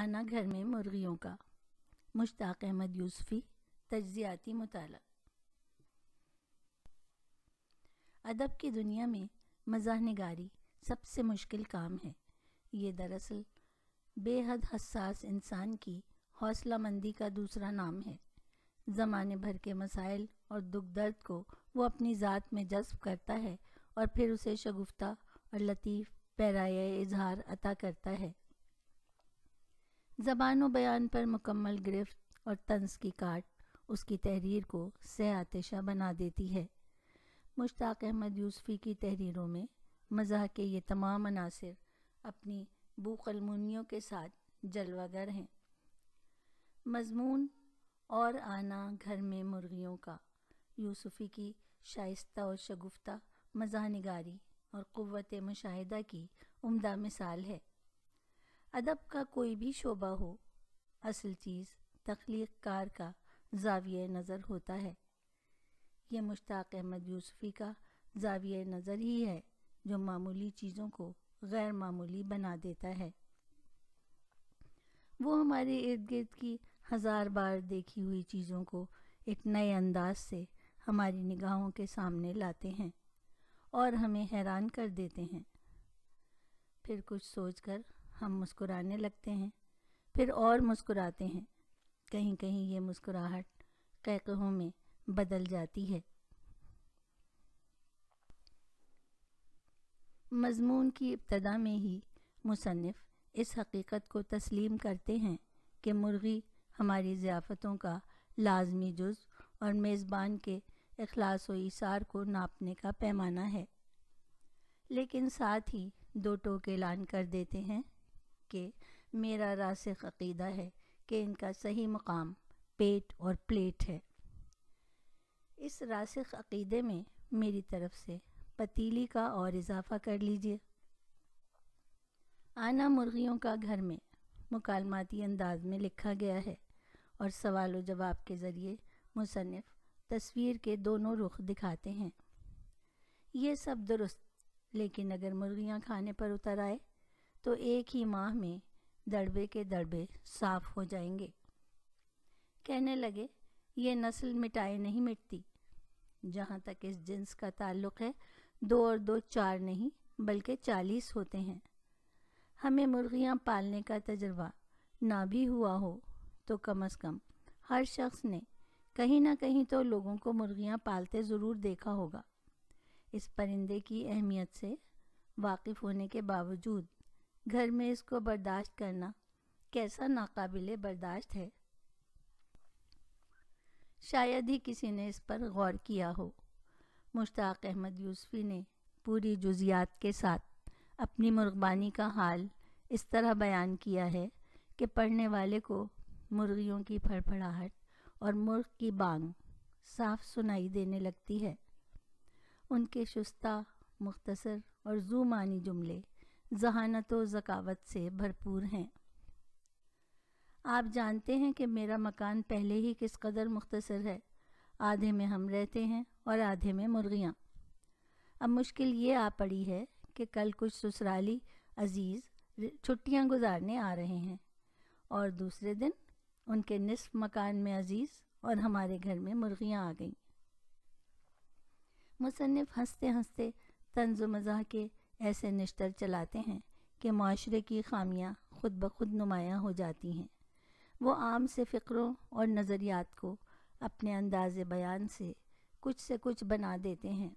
आना घर में मुर्गियों का मुश्ताक अहमद यूसफ़ी तजियाती मताल अदब की दुनिया में मजा नगारी सबसे मुश्किल काम है ये दरअसल बेहद हसास इंसान की हौसला मंदी का दूसरा नाम है ज़माने भर के मसाइल और दुख दर्द को वो अपनी ज़ात में जज्ब करता है और फिर उसे शगुफ्ता और लतीफ़ पैराया इजहार अता करता है ज़बान बयान पर मुकम्मल गिरफ्त और तंज की काट उसकी तहरीर को सह आतिशा बना देती है मुश्ताक अहमद यूसफ़ी की तहरीरों में मज़ा के ये तमाम अनासर अपनी बूकलमुनियों के साथ जलवागर हैं मजमून और आना घर में मुर्गियों का यूसुफ़ी की शाइस्ता और शगुफ्ता मजा निगारी और क़वत मुशाह की उम्दा मिसाल है अदब का कोई भी शोबा हो असल चीज़ तख्लीक कार का जाविय नज़र होता है यह मुश्ताक अहमद यूसुफ़ी का जाविय नज़र ही है जो मामूली चीज़ों को गैर मामूली बना देता है वो हमारे इर्द गिर्द की हज़ार बार देखी हुई चीज़ों को एक नए अंदाज से हमारी निगाहों के सामने लाते हैं और हमें हैरान कर देते हैं फिर कुछ सोचकर हम मुस्कुराने लगते हैं फिर और मुस्कुराते हैं कहीं कहीं ये मुस्कुराहट कहकहों में बदल जाती है मजमून की इब्तदा में ही मुसनफ़ इस हकीकत को तस्लीम करते हैं कि मुर्गी हमारी ज़ियाफ़तों का लाजमी जुज़ और मेज़बान के अखलास व इसार को नापने का पैमाना है लेकिन साथ ही दो टोके लान कर देते हैं के मेरा रासिक अकीदा है कि इनका सही मकाम पेट और प्लेट है इस रासिक अकीदे में मेरी तरफ से पतीली का और इजाफा कर लीजिए आना मुर्गियों का घर में मुकालमाती अंदाज में लिखा गया है और सवाल व जवाब के ज़रिए मुसनफ़ तस्वीर के दोनों रुख दिखाते हैं ये सब दुरुस्त लेकिन अगर मुर्गियाँ खाने पर उतर आए तो एक ही माह में दड़बे के दड़बे साफ हो जाएंगे कहने लगे ये नस्ल मिटाए नहीं मिटती जहाँ तक इस जिन्स का ताल्लुक है दो और दो चार नहीं बल्कि चालीस होते हैं हमें मुर्गियाँ पालने का तजर्बा ना भी हुआ हो तो कम अज़ कम हर शख्स ने कहीं ना कहीं तो लोगों को मुर्गियाँ पालते ज़रूर देखा होगा इस परिंदे की अहमियत से वाकिफ़ होने के बावजूद घर में इसको बर्दाश्त करना कैसा नाकाबिल बर्दाश्त है शायद ही किसी ने इस पर गौर किया हो मुश्ताक अहमद यूसफी ने पूरी जुजियात के साथ अपनी मुर्गबानी का हाल इस तरह बयान किया है कि पढ़ने वाले को मुर्गियों की फड़फड़ाहट और मुर्ग की बांग साफ सुनाई देने लगती है उनके शुस्ता मुख्तसर और जू मानी जुमले जहानत व ज़कावत से भरपूर हैं आप जानते हैं कि मेरा मकान पहले ही किस कदर मुख्तसर है आधे में हम रहते हैं और आधे में मुर्गियाँ अब मुश्किल ये आ पड़ी है कि कल कुछ ससुराली अजीज़ छुट्टियाँ गुजारने आ रहे हैं और दूसरे दिन उनके निसफ मकान में अजीज़ और हमारे घर में मुर्गियाँ आ गईं मुसनफ़ हंसते हंसते तंज मज़ा के ऐसे निश्तर चलाते हैं कि माशरे की खामियां खुद ब खुद नुमायाँ हो जाती हैं वो आम से फ़िक्रों और नज़रियात को अपने अंदाज बयान से कुछ से कुछ बना देते हैं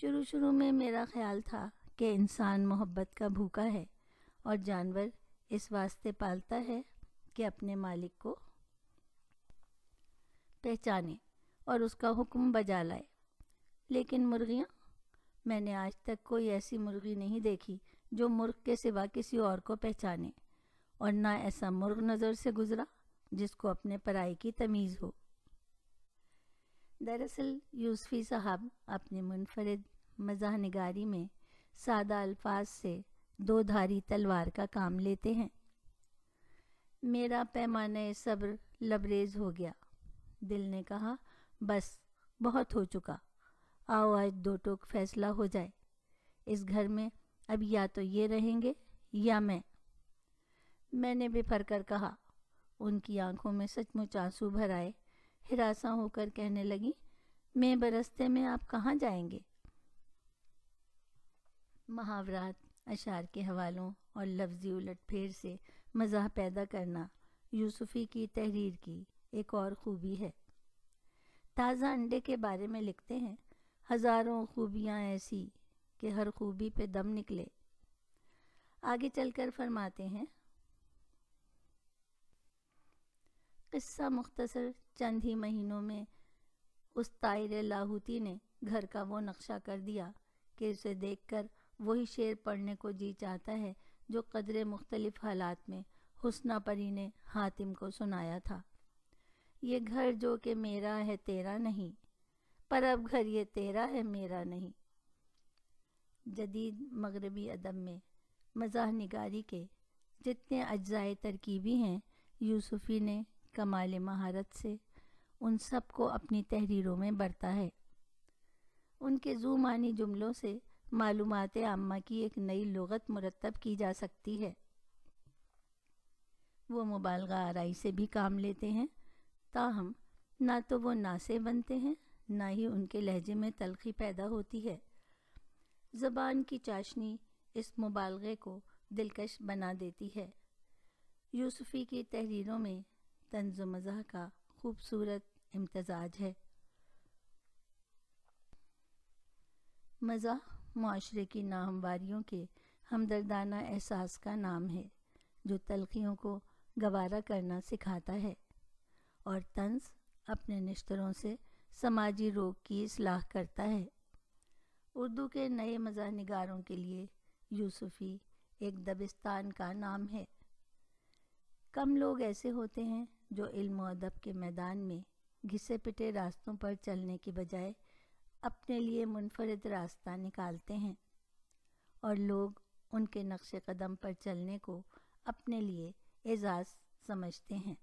शुरू शुरू में मेरा ख्याल था कि इंसान मोहब्बत का भूखा है और जानवर इस वास्ते पालता है कि अपने मालिक को पहचाने और उसका हुक्म बजा लाए लेकिन मुर्गियाँ मैंने आज तक कोई ऐसी मुर्गी नहीं देखी जो मुर्ग के सिवा किसी और को पहचाने और ना ऐसा मुर्ग नज़र से गुजरा जिसको अपने पराई की तमीज़ हो दरअसल यूसफी साहब अपने मुनफरद मज़ाह नगारी में सादा अल्फाज से दो धारी तलवार का काम लेते हैं मेरा पैमाना सब्र लबरेज हो गया दिल ने कहा बस बहुत हो चुका आओ आज दो टोक फैसला हो जाए इस घर में अब या तो ये रहेंगे या मैं मैंने बेफर कर कहा उनकी आंखों में सचमुच आंसू भर आए हिरासा होकर कहने लगी मैं बरसते में आप कहाँ जाएंगे मुहावरात अशार के हवालों और लफ्जी उलटफेर से मज़ा पैदा करना यूसुफ़ी की तहरीर की एक और खूबी है ताज़ा अंडे के बारे में लिखते हैं हज़ारों खूबियाँ ऐसी कि हर खूबी पे दम निकले आगे चलकर फरमाते हैं किस्सा मुख्तसर चंद ही महीनों में उस तायर लाहूती ने घर का वो नक्शा कर दिया कि उसे देखकर वही शेर पढ़ने को जी चाहता है जो कदर मुख्तलिफ हालात में हुसना परी ने हातिम को सुनाया था ये घर जो कि मेरा है तेरा नहीं पर अब घर ये तेरा है मेरा नहीं जदीद मगरबी अदब में मजा निगारी के जितने अज्जाए तरकीबी हैं यूसुफ़ी ने कमाल महारत से उन सब को अपनी तहरीरों में बरता है उनके जूमानी जुमलों से मालूम आमा की एक नई लगत मुरतब की जा सकती है वो मुबालगा आरई से भी काम लेते हैं ताहम ना तो वो नासे बनते हैं ना ही उनके लहजे में तलखी पैदा होती है ज़बान की चाशनी इस मुबालगे को दिलकश बना देती है यूसुफ़ी की तहरीरों में तंज मज़ह का खूबसूरत इम्तजाज है मज़ा माशरे की नाहमवारियों के हमदर्दाना एहसास का नाम है जो तलखियों को गवारा करना सिखाता है और तंज अपने निश्तरों से समाजी रोग की असलाह करता है उर्दू के नए मज़ा नगारों के लिए यूसुफ़ी एक दबिस्तान का नाम है कम लोग ऐसे होते हैं जो इल्म अदब के मैदान में घिसे पिटे रास्तों पर चलने के बजाय अपने लिए मुनफरद रास्ता निकालते हैं और लोग उनके नक्श कदम पर चलने को अपने लिए एजाज़ समझते हैं